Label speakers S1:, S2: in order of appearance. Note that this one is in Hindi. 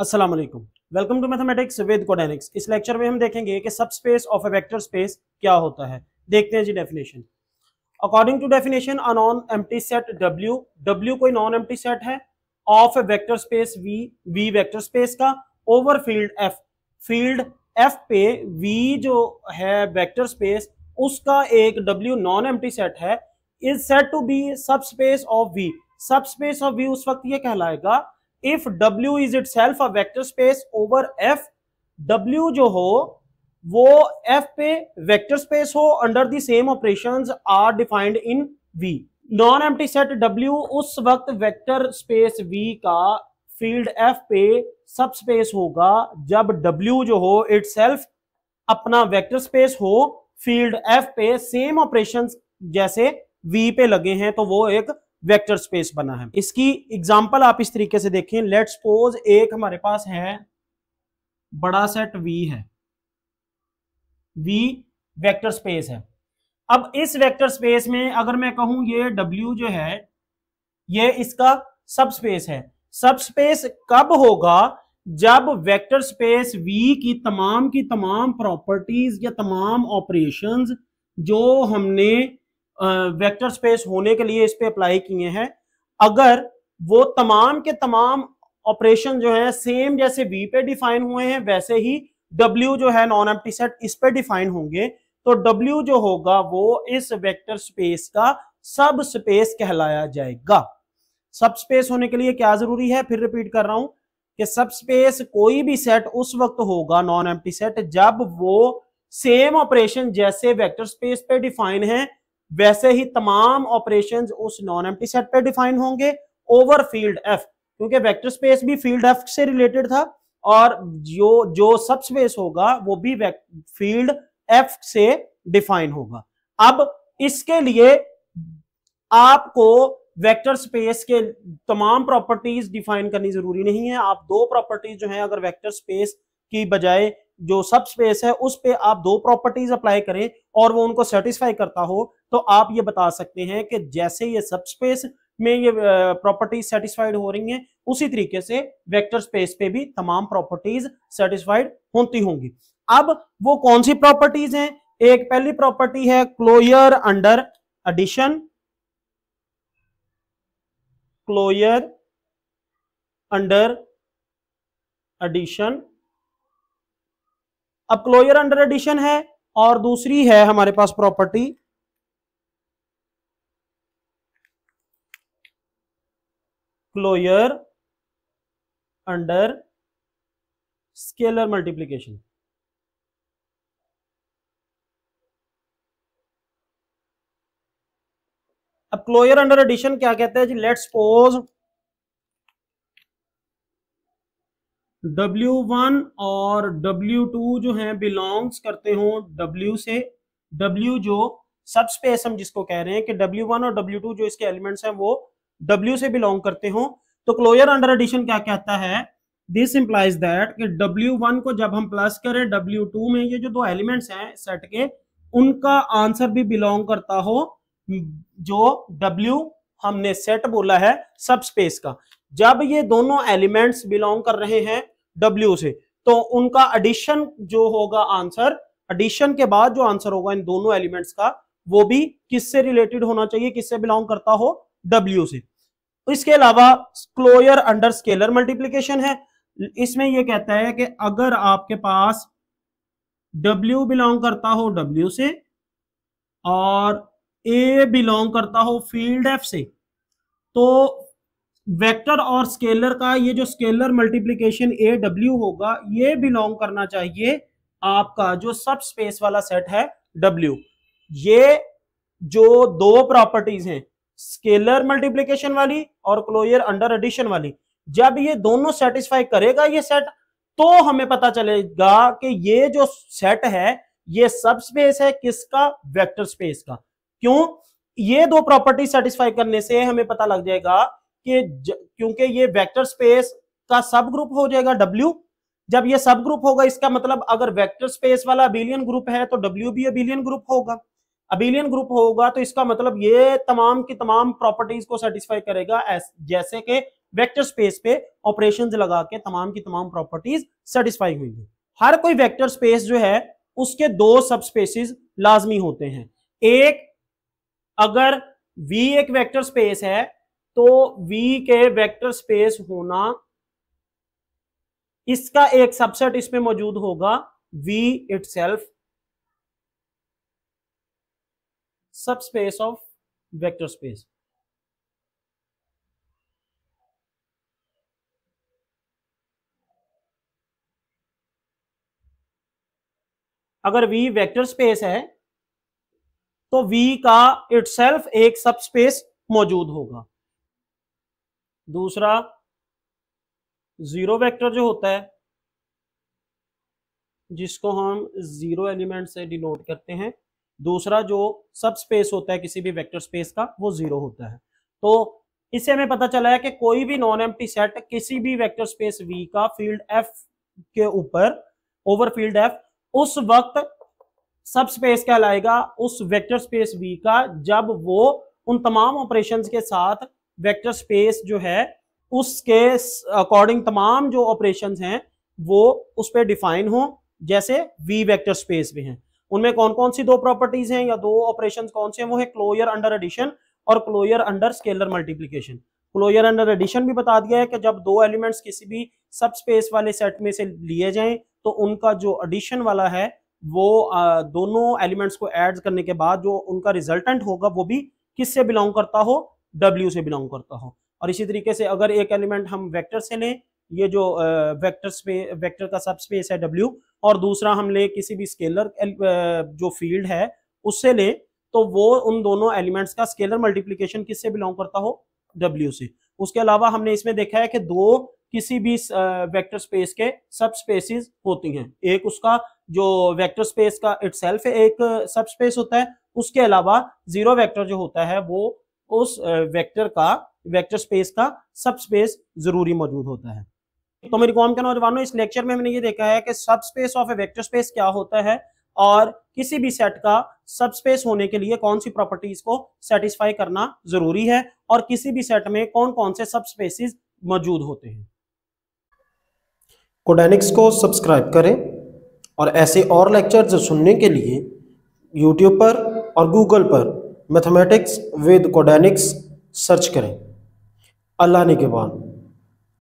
S1: अस्सलाम वालेकुम welcome to mathematics with Codenics इस लेक्चर में हम देखेंगे कि subspace of a vector space क्या होता है देखते हैं जी definition according to definition a non empty set W W कोई नॉन एम्प्टी सेट है of a vector space V V vector space का over field F field F पे V जो है वेक्टर स्पेस उसका एक W नॉन एम्प्टी सेट है is set to be subspace of V subspace of V उस वक्त ये कहलाएगा if W is itself a vector space over F W जो हो वो F पे वेक्टर स्पेस हो under the same operations are defined in V non empty set W उस वक्त वेक्टर स्पेस V का फील्ड F पे सब स्पेस होगा जब W जो हो इट सेल्फ अपना वेक्टर स्पेस हो फील्ड F पे सेम ऑपरेशंस जैसे V पे लगे हैं तो वो एक वेक्टर स्पेस बना है इसकी एग्जांपल आप इस तरीके से देखें लेट सपोज एक हमारे पास है बड़ा सेट वी है वी वेक्टर स्पेस है अब इस वेक्टर स्पेस में अगर मैं कहूं ये डब्ल्यू जो है ये इसका सब स्पेस है सब स्पेस कब होगा जब वेक्टर स्पेस वी की तमाम की तमाम प्रॉपर्टीज या तमाम ऑपरेशंस जो हमने वेक्टर स्पेस होने के लिए इस पर अप्लाई किए हैं अगर वो तमाम के तमाम ऑपरेशन जो है सेम जैसे वी पे डिफाइन हुए हैं वैसे ही डब्ल्यू जो है नॉन एम्प्टी सेट इस पे डिफाइन होंगे तो डब्ल्यू जो होगा वो इस वेक्टर स्पेस का सब स्पेस कहलाया जाएगा सब स्पेस होने के लिए क्या जरूरी है फिर रिपीट कर रहा हूं कि सब स्पेस कोई भी सेट उस वक्त होगा नॉन एम्प्टी सेट जब वो सेम ऑपरेशन जैसे वेक्टर स्पेस पे डिफाइन है वैसे ही तमाम ऑपरेशन उस नॉन एम सेट पर डिफाइन होंगे ओवर फील्ड एफ क्योंकि वेक्टर स्पेस भी फील्ड एफ से रिलेटेड था और जो जो सब स्पेस होगा वो भी फील्ड एफ से डिफाइन होगा अब इसके लिए आपको वेक्टर स्पेस के तमाम प्रॉपर्टीज डिफाइन करनी जरूरी नहीं है आप दो प्रॉपर्टीज जो है अगर वेक्टर स्पेस की बजाय जो सब स्पेस है उस पे आप दो प्रॉपर्टीज अप्लाई करें और वो उनको सेटिस्फाई करता हो तो आप ये बता सकते हैं कि जैसे ये सब स्पेस में ये प्रॉपर्टीज सेटिस्फाइड हो रही हैं उसी तरीके से वेक्टर स्पेस पे भी तमाम प्रॉपर्टीज सेटिस्फाइड होती होंगी अब वो कौन सी प्रॉपर्टीज हैं एक पहली प्रॉपर्टी है closure under addition closure under addition अब क्लोजर अंडर एडिशन है और दूसरी है हमारे पास property closure under scalar multiplication अब क्लोयर अंडर एडिशन क्या कहते हैं जी लेट सपोज W1 और W2 जो हैं बिलोंग्स करते हो W से W जो सब स्पेस हम जिसको कह रहे हैं कि W1 और W2 जो इसके एलिमेंट्स हैं वो W से बिलोंग करते हो तो क्लोजर अंडर एडिशन क्या कहता है दिस इंप्लाइज दैट कि W1 को जब हम प्लस करें W2 में ये जो दो एलिमेंट्स हैं सेट के उनका आंसर भी बिलोंग करता हो जो W हमने सेट बोला है सब स्पेस का जब ये दोनों एलिमेंट्स बिलोंग कर रहे हैं डब्ल्यू से तो उनका एडिशन जो होगा आंसर एडिशन के बाद जो आंसर होगा इन दोनों एलिमेंट्स का वो भी किससे रिलेटेड होना चाहिए किससे बिलोंग करता हो डब्ल्यू से इसके अलावा क्लोयर अंडर स्केलर मल्टीप्लीकेशन है इसमें यह कहता है कि अगर आपके पास W बिलोंग करता हो W से और A बिलोंग करता हो फील्ड F से तो वेक्टर और स्केलर का ये जो स्केलर मल्टीप्लीकेशन ए डब्ल्यू होगा ये बिलोंग करना चाहिए आपका जो सब स्पेस वाला सेट है डब्ल्यू ये जो दो प्रॉपर्टीज हैं स्केलर मल्टीप्लीकेशन वाली और क्लोयर अंडर एडिशन वाली जब ये दोनों सेटिस्फाई करेगा ये सेट तो हमें पता चलेगा कि ये जो सेट है ये सब स्पेस है किसका वेक्टर स्पेस का क्यों ये दो प्रॉपर्टी सेटिस्फाई करने से हमें पता लग जाएगा कि क्योंकि ये वेक्टर स्पेस का सब ग्रुप हो जाएगा डब्ल्यू जब ये सब ग्रुप होगा इसका मतलब अगर वेक्टर स्पेस वाला अबिलियन ग्रुप है तो डब्ल्यू भी अबिलियन ग्रुप होगा अबिलियन ग्रुप होगा तो इसका मतलब ये तमाम की तमाम प्रॉपर्टीज को सेटिस्फाई करेगा जैसे कि वेक्टर स्पेस पे ऑपरेशन लगा के तमाम की तमाम प्रॉपर्टीज सेटिस्फाई हुई हर कोई वेक्टर स्पेस जो है उसके दो सब स्पेसिस लाजमी होते हैं एक अगर V एक वेक्टर स्पेस है तो वी के वेक्टर स्पेस होना इसका एक सबसेट इसमें मौजूद होगा V subspace of vector space अगर वी वेक्टर स्पेस है तो वी का सेल्फ एक सबस्पेस मौजूद होगा दूसरा जीरो वेक्टर जो होता है जिसको हम जीरो एलिमेंट से डिनोट करते हैं दूसरा जो सब स्पेस होता है किसी भी वेक्टर स्पेस का वो जीरो होता है तो इससे हमें पता चला है कि कोई भी नॉन एम्प्टी सेट किसी भी वेक्टर स्पेस वी का फील्ड एफ के ऊपर ओवर फील्ड एफ उस वक्त सब स्पेस कहलाएगा उस वेक्टर स्पेस वी का जब वो उन तमाम ऑपरेशंस के साथ वेक्टर स्पेस जो है उसके अकॉर्डिंग तमाम जो ऑपरेशन हैं वो उस पर डिफाइन हो जैसे वी वेक्टर स्पेस भी हैं उनमें कौन कौन सी दो प्रॉपर्टीज हैं या दो ऑपरेशन कौन से हैं वो है क्लोयर अंडर एडिशन और closure under scalar multiplication closure under addition भी बता दिया है कि जब दो एलिमेंट्स किसी भी सब स्पेस वाले सेट में से लिए जाए तो उनका जो एडिशन वाला है वो आ, दोनों एलिमेंट्स को एड करने के बाद जो उनका रिजल्टेंट होगा वो भी किससे बिलोंग करता हो W से बिलोंग करता हो और इसी तरीके से अगर एक एलिमेंट हम वेक्टर से लें ये जो वेक्टर में वेक्टर का सब स्पेस है W और दूसरा हम लें किसी भी स्केलर जो फील्ड है उससे लें तो वो उन दोनों एलिमेंट्स का स्केलर मल्टीप्लीकेशन किससे बिलोंग करता हो डब्ल्यू से उसके अलावा हमने इसमें देखा है कि दो किसी भी वेक्टर स्पेस के सब स्पेसिस होती हैं एक उसका जो वेक्टर स्पेस का इटसेल्फ एक सब स्पेस होता है उसके अलावा जीरो वेक्टर जो होता है वो उस वेक्टर का वेक्टर स्पेस का सब स्पेस जरूरी मौजूद होता है तो मेरी कॉम के नौजवानों इस लेक्चर में हमने ये देखा है कि subspace of a vector space क्या होता है और किसी भी सेट का सब स्पेस होने के लिए कौन सी प्रॉपर्टीज को सेटिस्फाई करना जरूरी है और किसी भी सेट में कौन कौन से सब स्पेसिस मौजूद होते हैं कोडेनिक्स को सब्सक्राइब करें और ऐसे और लेक्चर सुनने के लिए यूट्यूब पर और गूगल पर मैथमेटिक्स विद कोडेनिक्स सर्च करें अल्लाह ने के बाद